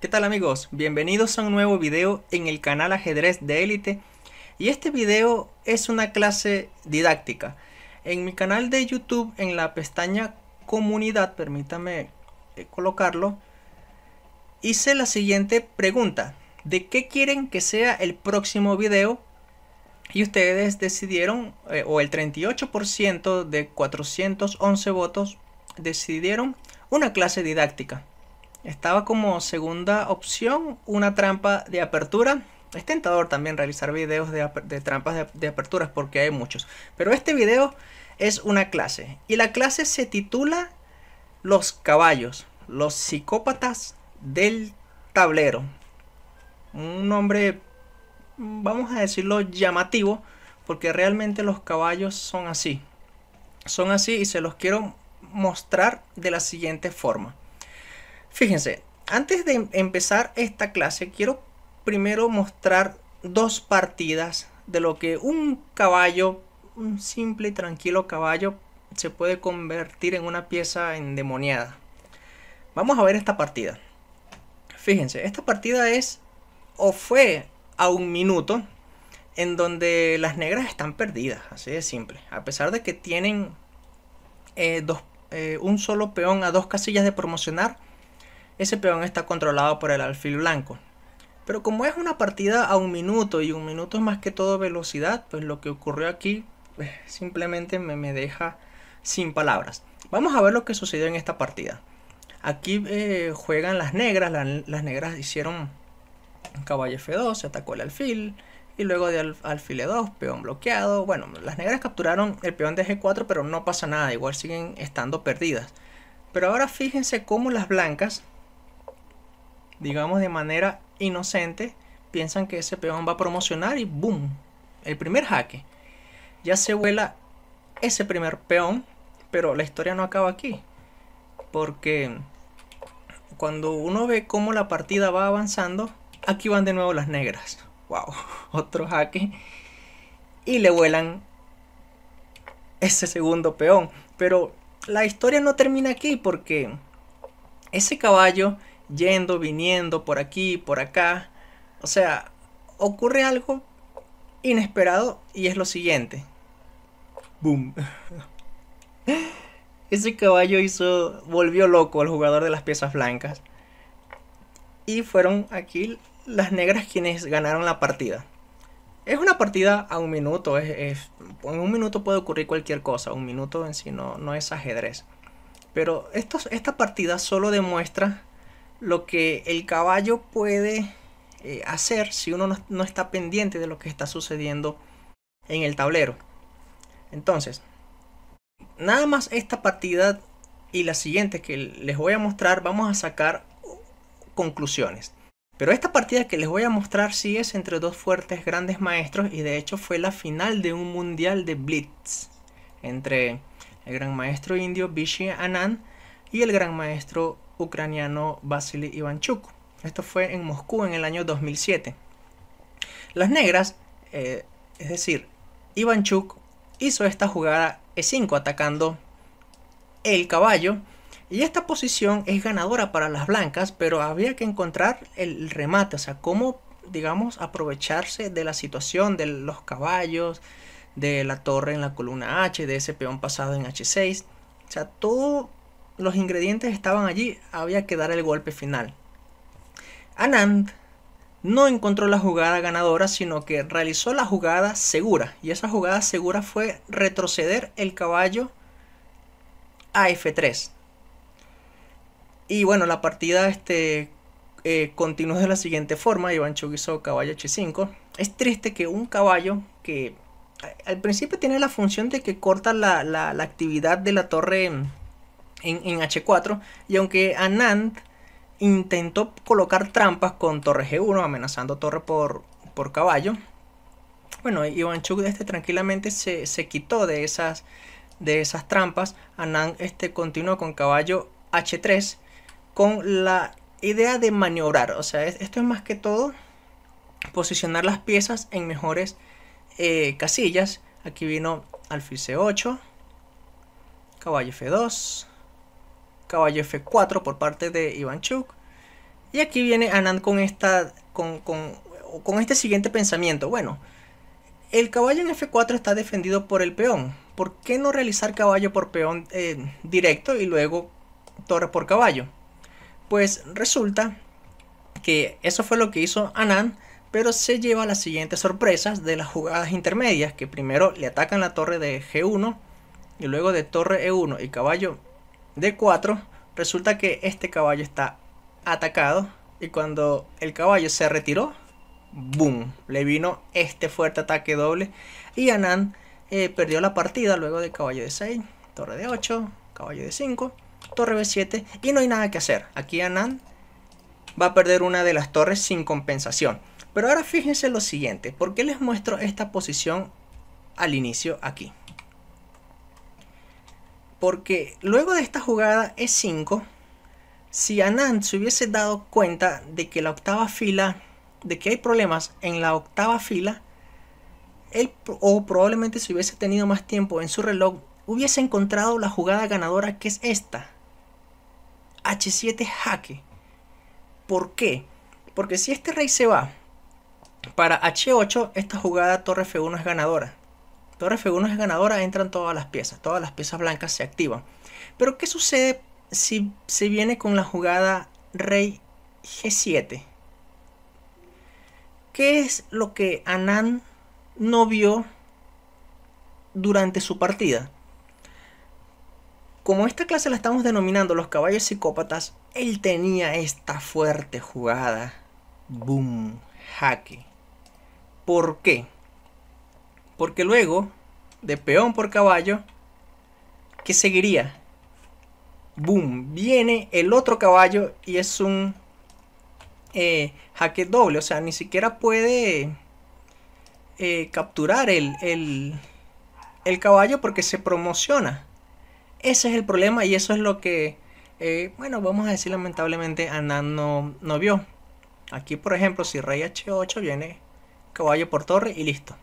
¿Qué tal amigos? Bienvenidos a un nuevo video en el canal Ajedrez de Élite y este video es una clase didáctica. En mi canal de YouTube, en la pestaña Comunidad, permítame eh, colocarlo, hice la siguiente pregunta. ¿De qué quieren que sea el próximo video? Y ustedes decidieron, eh, o el 38% de 411 votos, decidieron una clase didáctica. Estaba como segunda opción una trampa de apertura. Es tentador también realizar videos de, trampas de aperturas porque hay muchos. Pero este video es una clase. Y la clase se titula Los caballos, los psicópatas del tablero. Un nombre, vamos a decirlo, llamativo, porque realmente los caballos son así. Son así y se los quiero mostrar de la siguiente forma. Fíjense, antes de em-, empezar esta clase quiero primero mostrar dos partidas de lo que un caballo, un simple y tranquilo caballo, se puede convertir en una pieza endemoniada. Vamos a ver esta partida. Fíjense, esta partida es o fue a un minuto en donde las negras están perdidas, así de simple. A pesar de que tienen eh, eh, un solo peón a dos casillas de promocionar, ese peón está controlado por el alfil blanco. Pero como es una partida a un minuto y un minuto es más que todo velocidad, pues lo que ocurrió aquí pues, simplemente me, deja sin palabras. Vamos a ver lo que sucedió en esta partida. Aquí eh, juegan las negras, las negras hicieron caballo F2, se atacó el alfil, y luego de alfil E2, peón bloqueado. Bueno, las negras capturaron el peón de G4, pero no pasa nada, igual siguen estando perdidas. Pero ahora fíjense cómo las blancas digamos de manera inocente, piensan que ese peón va a promocionar y ¡boom! El primer jaque. Ya se vuela ese primer peón, pero la historia no acaba aquí. Porque cuando uno ve cómo la partida va avanzando, aquí van de nuevo las negras. ¡Wow! Otro jaque. Y le vuelan ese segundo peón. Pero la historia no termina aquí porque ese caballo yendo, viniendo, por aquí, por acá. O sea, ocurre algo inesperado y es lo siguiente. Boom. Ese caballo hizo volvió loco al jugador de las piezas blancas. Y fueron aquí las negras quienes ganaron la partida. Es una partida a un minuto, es, en un minuto puede ocurrir cualquier cosa, un minuto en sí no, no es ajedrez. Pero esto, esta partida solo demuestra lo que el caballo puede eh, hacer si uno no, está pendiente de lo que está sucediendo en el tablero. Entonces, nada más esta partida y la siguiente que les voy a mostrar vamos a sacar conclusiones. Pero esta partida que les voy a mostrar sí es entre dos fuertes grandes maestros y de hecho fue la final de un mundial de Blitz entre el gran maestro indio Vishy Anand y el gran maestro ucraniano Vasily Ivanchuk. Esto fue en Moscú en el año 2007. Las negras, eh, es decir, Ivanchuk hizo esta jugada E5 atacando el caballo. Y esta posición es ganadora para las blancas, pero había que encontrar el remate, o sea, cómo, digamos, aprovecharse de la situación de los caballos, de la torre en la columna H, de ese peón pasado en H6. O sea, todo los ingredientes estaban allí, había que dar el golpe final. Anand no encontró la jugada ganadora, sino que realizó la jugada segura. Y esa jugada segura fue retroceder el caballo a F3. Y bueno, la partida este, eh, continuó de la siguiente forma. Iván hizo caballo H5. Es triste que un caballo que al principio tiene la función de que corta la, la actividad de la torre mm, en, H4 y aunque Anand intentó colocar trampas con torre G1 amenazando torre por, por caballo, bueno, Ivanchuk este tranquilamente se, quitó de esas, de esas trampas. Anand este continuó con caballo H3 con la idea de maniobrar. O sea, esto es más que todo posicionar las piezas en mejores eh, casillas. Aquí vino alfil C8, caballo F2, caballo F4 por parte de Ivanchuk. Y aquí viene Anand con, esta, con, este siguiente pensamiento. Bueno, el caballo en F4 está defendido por el peón. ¿Por qué no realizar caballo por peón eh, directo y luego torre por caballo? Pues resulta que eso fue lo que hizo Anand, pero se lleva las siguientes sorpresas de las jugadas intermedias, que primero le atacan la torre de G1 y luego de torre E1 y caballo D4, resulta que este caballo está atacado y cuando el caballo se retiró, boom, le vino este fuerte ataque doble y Anand eh, perdió la partida luego de caballo de 6, torre de 8, caballo de 5, torre de 7 y no hay nada que hacer. Aquí Anand va a perder una de las torres sin compensación. Pero ahora fíjense lo siguiente, ¿por qué les muestro esta posición al inicio aquí? Porque luego de esta jugada E5, si Anand se hubiese dado cuenta de que la octava fila, de que hay problemas en la octava fila, él o probablemente si hubiese tenido más tiempo en su reloj, hubiese encontrado la jugada ganadora que es esta. H7 jaque. ¿Por qué? Porque si este rey se va para H8, esta jugada torre F1 es ganadora torre F1 es ganadora, entran todas las piezas, todas las piezas blancas se activan. Pero ¿qué sucede si se viene con la jugada rey G7? ¿Qué es lo que Anand no vio durante su partida? Como esta clase la estamos denominando los caballos psicópatas, él tenía esta fuerte jugada. Boom, jaque. ¿Por qué? Porque luego, de peón por caballo, ¿qué seguiría? Boom, viene el otro caballo y es un eh, jaque doble. O sea, ni siquiera puede eh, capturar el, caballo porque se promociona. Ese es el problema y eso es lo que, eh, bueno, vamos a decir lamentablemente, Anand no vio. Aquí, por ejemplo, si rey h8 viene caballo por torre y listo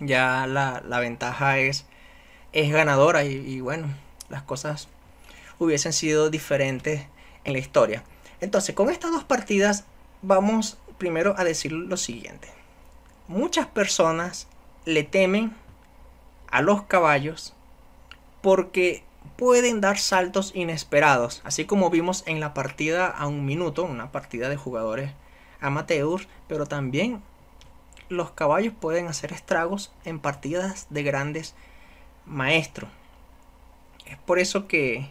ya la, ventaja es, es ganadora y, y, bueno, las cosas hubiesen sido diferentes en la historia. Entonces, con estas dos partidas vamos primero a decir lo siguiente. Muchas personas le temen a los caballos porque pueden dar saltos inesperados, así como vimos en la partida a un minuto, una partida de jugadores amateurs, pero también los caballos pueden hacer estragos en partidas de grandes maestros. Es por eso que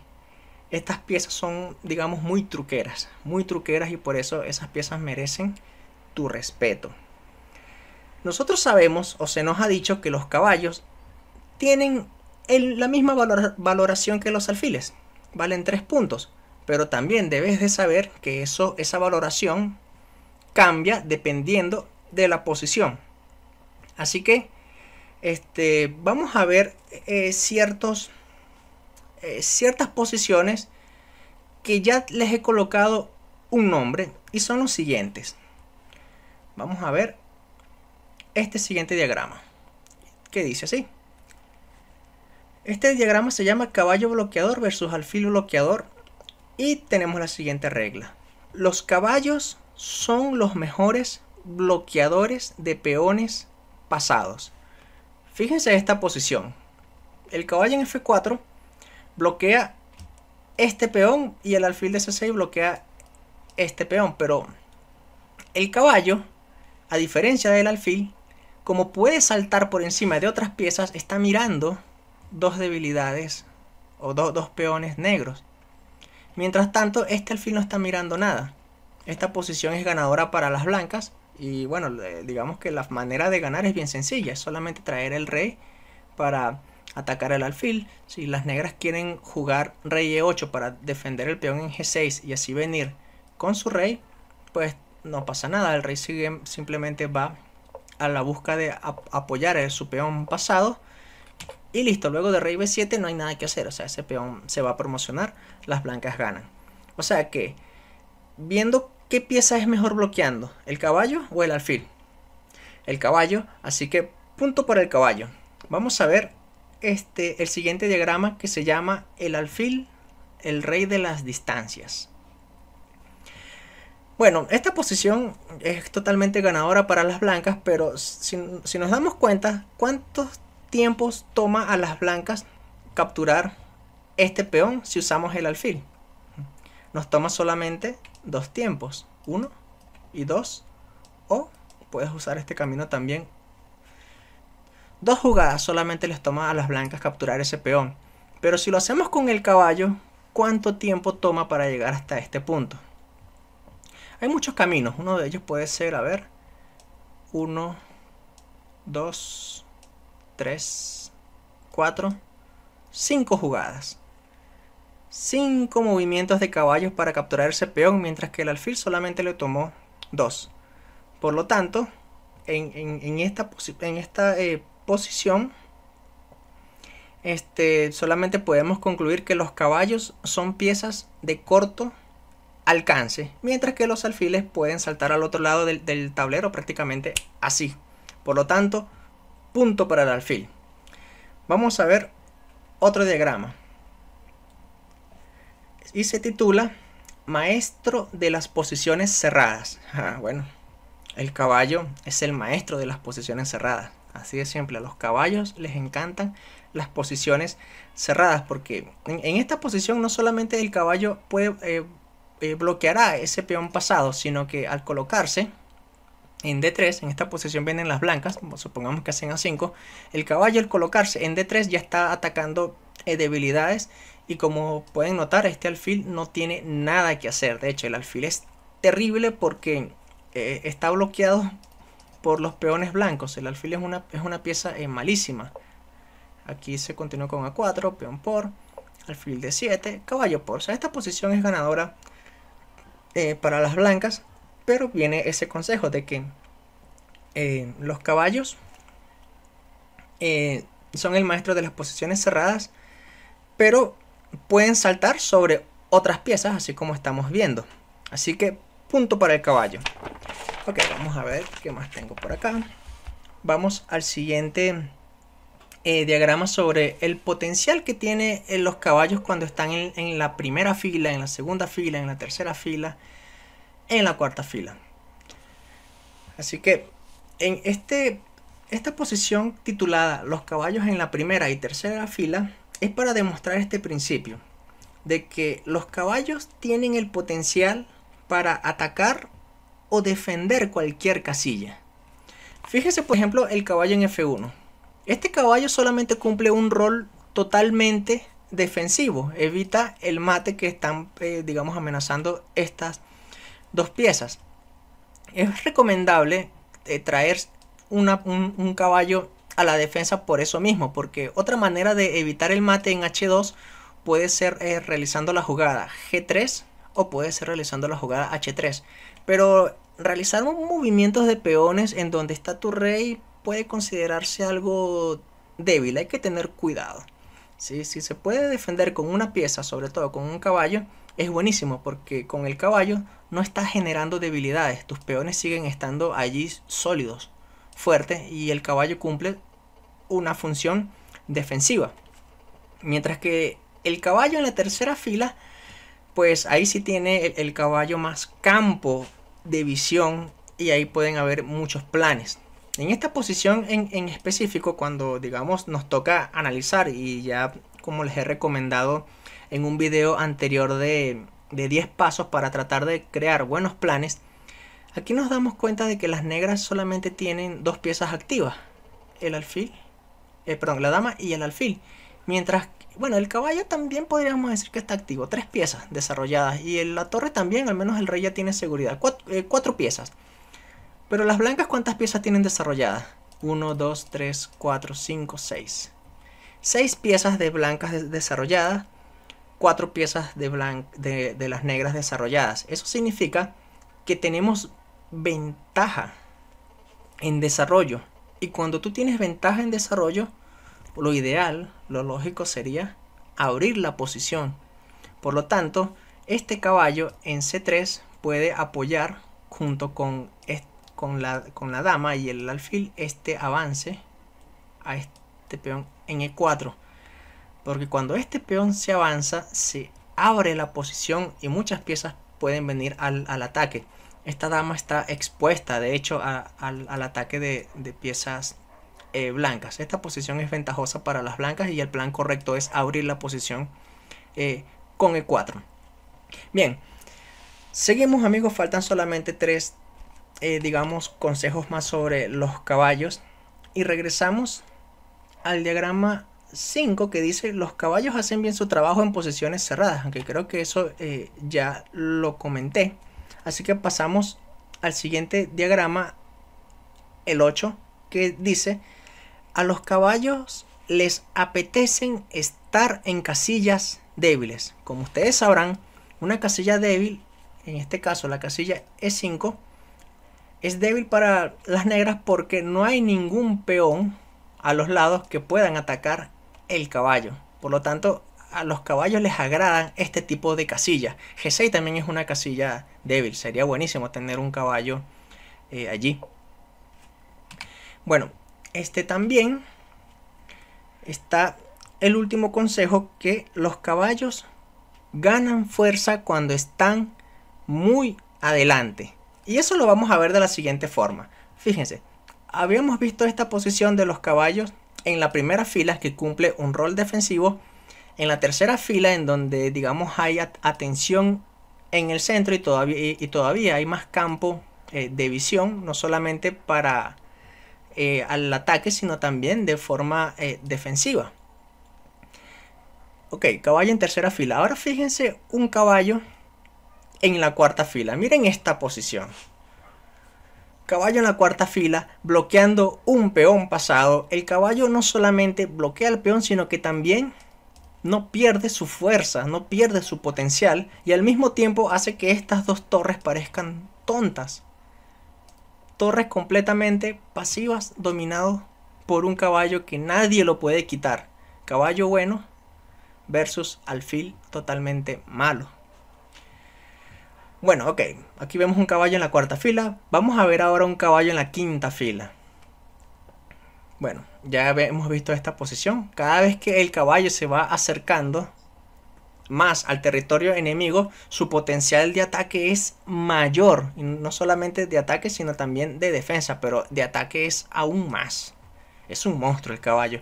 estas piezas son, digamos, muy truqueras, muy truqueras y por eso esas piezas merecen tu respeto. Nosotros sabemos o se nos ha dicho que los caballos tienen la misma valoración que los alfiles, valen 3 puntos, pero también debes de saber que eso, esa valoración cambia dependiendo de la posición. Así que este, vamos a ver eh, ciertos, eh, ciertas posiciones que ya les he colocado un nombre y son los siguientes. Vamos a ver este siguiente diagrama que dice así. Este diagrama se llama caballo bloqueador versus alfil bloqueador y tenemos la siguiente regla. Los caballos son los mejores bloqueadores de peones pasados. Fíjense esta posición. El caballo en F4 bloquea este peón y el alfil de C6 bloquea este peón. Pero el caballo, a diferencia del alfil, como puede saltar por encima de otras piezas, está mirando dos debilidades o dos peones negros. Mientras tanto, este alfil no está mirando nada. Esta posición es ganadora para las blancas y bueno, digamos que la manera de ganar es bien sencilla, es solamente traer el rey para atacar el alfil. Si las negras quieren jugar rey e8 para defender el peón en g6 y así venir con su rey, pues no pasa nada. El rey simplemente va a la busca de apoyar a su peón pasado. Y listo, luego de rey b7 no hay nada que hacer. O sea, ese peón se va a promocionar, las blancas ganan. O sea que, viendo ¿Qué pieza es mejor bloqueando? ¿El caballo o el alfil? El caballo, así que punto por el caballo. Vamos a ver este, el siguiente diagrama que se llama el alfil, el rey de las distancias. Bueno, esta posición es totalmente ganadora para las blancas, pero si nos damos cuenta, ¿cuántos tiempos toma a las blancas capturar este peón si usamos el alfil? Nos toma solamente dos tiempos, uno y dos. O puedes usar este camino también. Dos jugadas solamente les toma a las blancas capturar ese peón. Pero si lo hacemos con el caballo, ¿cuánto tiempo toma para llegar hasta este punto? Hay muchos caminos. Uno de ellos puede ser, a ver, uno dos, tres cuatro cinco jugadas. 5 movimientos de caballos para capturar ese peón, mientras que el alfil solamente le tomó 2. Por lo tanto, en, esta, en esta eh, posición, este, solamente podemos concluir que los caballos son piezas de corto alcance, mientras que los alfiles pueden saltar al otro lado del tablero prácticamente así. Por lo tanto, punto para el alfil. Vamos a ver otro diagrama y se titula Maestro de las posiciones cerradas. Ah, bueno, el caballo es el maestro de las posiciones cerradas. Así de siempre, a los caballos les encantan las posiciones cerradas porque en, esta posición no solamente el caballo puede, eh, eh, bloqueará ese peón pasado, sino que al colocarse en D3, en esta posición vienen las blancas, supongamos que hacen A5, el caballo al colocarse en D3 ya está atacando eh, debilidades y como pueden notar, este alfil no tiene nada que hacer. De hecho, el alfil es terrible porque eh, está bloqueado por los peones blancos. El alfil es una, es una pieza eh, malísima. Aquí se continúa con A4, peón por, alfil de 7, caballo por. O sea, esta posición es ganadora eh, para las blancas. Pero viene ese consejo de que los caballos son el maestro de las posiciones cerradas. Pero pueden saltar sobre otras piezas, así como estamos viendo. Así que punto para el caballo. Ok, vamos a ver qué más tengo por acá. Vamos al siguiente eh, diagrama sobre el potencial que tienen eh, los caballos cuando están en, en la primera fila, en la segunda fila, en la tercera fila, en la cuarta fila. Así que en este, esta posición titulada Los caballos en la primera y tercera fila es para demostrar este principio de que los caballos tienen el potencial para atacar o defender cualquier casilla. Fíjese por ejemplo el caballo en F1. Este caballo solamente cumple un rol totalmente defensivo, evita el mate que están eh, digamos amenazando estas dos piezas. Es recomendable eh, traer un, un caballo a la defensa por eso mismo, porque otra manera de evitar el mate en H2 puede ser eh, realizando la jugada G3 o puede ser realizando la jugada H3. Pero realizar movimientos de peones en donde está tu rey puede considerarse algo débil, hay que tener cuidado. Si se puede defender con una pieza, sobre todo con un caballo, es buenísimo porque con el caballo no está generando debilidades, tus peones siguen estando allí sólidos, fuertes y el caballo cumple una función defensiva. Mientras que el caballo en la tercera fila, pues ahí sí tiene el, caballo más campo de visión y ahí pueden haber muchos planes. En esta posición en, específico, cuando digamos nos toca analizar y ya como les he recomendado en un video anterior de, de 10 pasos para tratar de crear buenos planes, aquí nos damos cuenta de que las negras solamente tienen dos piezas activas, el alfil eh, perdón, la dama y el alfil. Mientras, bueno, el caballo también podríamos decir que está activo. Tres piezas desarrolladas. Y la torre también, al menos el rey ya tiene seguridad. Eh, cuatro, piezas. Pero las blancas, ¿cuántas piezas tienen desarrolladas? 1, 2, 3, 4, 5, 6. Seis piezas de blancas desarrolladas, Cuatro piezas de, las negras desarrolladas. Eso significa que tenemos ventaja en desarrollo. Y cuando tú tienes ventaja en desarrollo, lo ideal, lo lógico sería abrir la posición. Por lo tanto, este caballo en C3 puede apoyar junto con, con, la, con la dama y el alfil este avance a este peón en E4. Porque cuando este peón se avanza, se abre la posición y muchas piezas pueden venir al, al ataque. Esta dama está expuesta, de hecho, al ataque de, piezas eh, blancas. Esta posición es ventajosa para las blancas y el plan correcto es abrir la posición eh, con E4. Bien, seguimos amigos, faltan solamente tres, eh, digamos, consejos más sobre los caballos. Y regresamos al diagrama 5 que dice los caballos hacen bien su trabajo en posiciones cerradas, aunque creo que eso ya lo comenté. Así que pasamos al siguiente diagrama, el 8, que dice, a los caballos les apetecen estar en casillas débiles. Como ustedes sabrán, una casilla débil, en este caso la casilla E5, es débil para las negras porque no hay ningún peón a los lados que puedan atacar el caballo. Por lo tanto, a los caballos les agradan este tipo de casilla G6 también es una casilla débil. Sería buenísimo tener un caballo eh, allí. Bueno, este también está el último consejo que los caballos ganan fuerza cuando están muy adelante. Y eso lo vamos a ver de la siguiente forma. Fíjense, habíamos visto esta posición de los caballos en la primera fila que cumple un rol defensivo en la tercera fila, en donde digamos hay atención en el centro y todavía, hay más campo eh, de visión, no solamente para eh, al ataque, sino también de forma eh, defensiva. Ok, caballo en tercera fila. Ahora fíjense un caballo en la cuarta fila. Miren esta posición. Caballo en la cuarta fila, bloqueando un peón pasado. El caballo no solamente bloquea el peón, sino que también no pierde su fuerza, no pierde su potencial y al mismo tiempo hace que estas dos torres parezcan tontas. Torres completamente pasivas Dominado por un caballo que nadie lo puede quitar. Caballo bueno versus alfil totalmente malo. Bueno, ok, aquí vemos un caballo en la cuarta fila, vamos a ver ahora un caballo en la quinta fila. Bueno, ya hemos visto esta posición. Cada vez que el caballo se va acercando más al territorio enemigo, su potencial de ataque es mayor. no solamente de ataque, sino también de defensa, pero de ataque es aún más. Es un monstruo el caballo.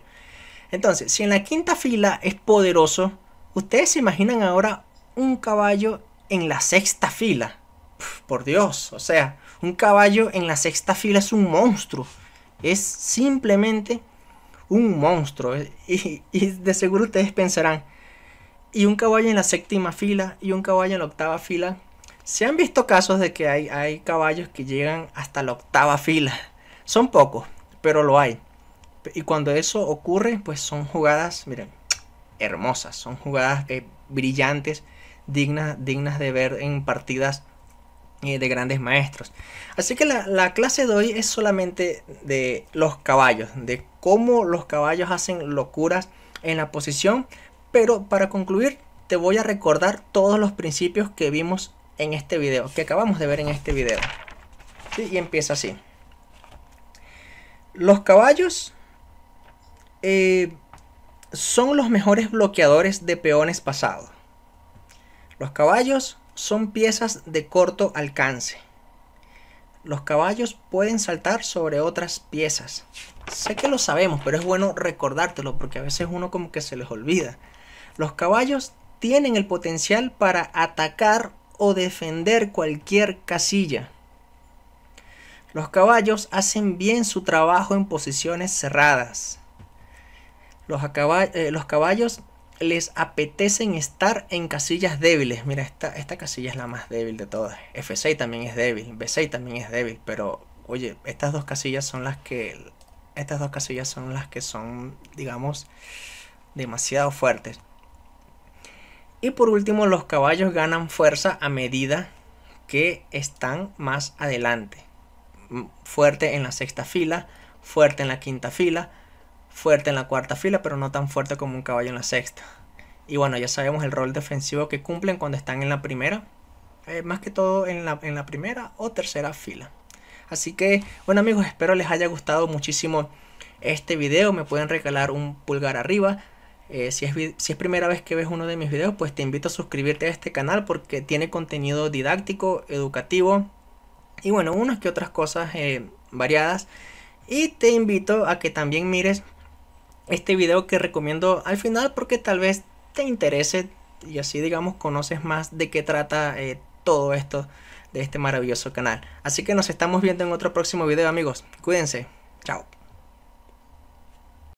Entonces, si en la quinta fila es poderoso, ustedes se imaginan ahora un caballo en la sexta fila. por Dios, o sea, un caballo en la sexta fila es un monstruo. Es simplemente un monstruo. Y, de seguro ustedes pensarán, y un caballo en la séptima fila y un caballo en la octava fila. Se han visto casos de que hay, hay caballos que llegan hasta la octava fila. Son pocos, pero lo hay. Y cuando eso ocurre, pues son jugadas, miren, hermosas. Son jugadas eh, brillantes, dignas, dignas de ver en partidas de grandes maestros. Así que la, clase de hoy es solamente de los caballos, de cómo los caballos hacen locuras en la posición. Pero para concluir, te voy a recordar todos los principios que vimos en este video, que acabamos de ver en este video. Y empieza así. Los caballos eh, son los mejores bloqueadores de peones pasados. Los caballos son piezas de corto alcance. Los caballos pueden saltar sobre otras piezas. Sé que lo sabemos, pero es bueno recordártelo porque a veces uno como que se les olvida. Los caballos tienen el potencial para atacar o defender cualquier casilla. Los caballos hacen bien su trabajo en posiciones cerradas. Los, eh, los caballos les apetecen estar en casillas débiles. Mira, esta, casilla es la más débil de todas. F6 también es débil, B6 también es débil, pero oye, estas dos casillas son las que estas dos casillas son las que son, digamos, demasiado fuertes. Y por último, los caballos ganan fuerza a medida que están más adelante. Fuerte en la sexta fila, fuerte en la quinta fila, fuerte en la cuarta fila, pero no tan fuerte como un caballo en la sexta. Y bueno, ya sabemos el rol defensivo que cumplen cuando están en la primera, eh, más que todo en la, en la primera o tercera fila. Así que, bueno amigos, espero les haya gustado muchísimo este video. Me pueden regalar un pulgar arriba. Eh, si, es, si, es, primera vez que ves uno de mis videos, pues te invito a suscribirte a este canal porque tiene contenido didáctico, educativo y bueno, unas que otras cosas eh, variadas. Y te invito a que también mires este video que recomiendo al final porque tal vez te interese y así digamos conoces más de qué trata eh, todo esto de este maravilloso canal. Así que nos estamos viendo en otro próximo video amigos. Cuídense. Chao.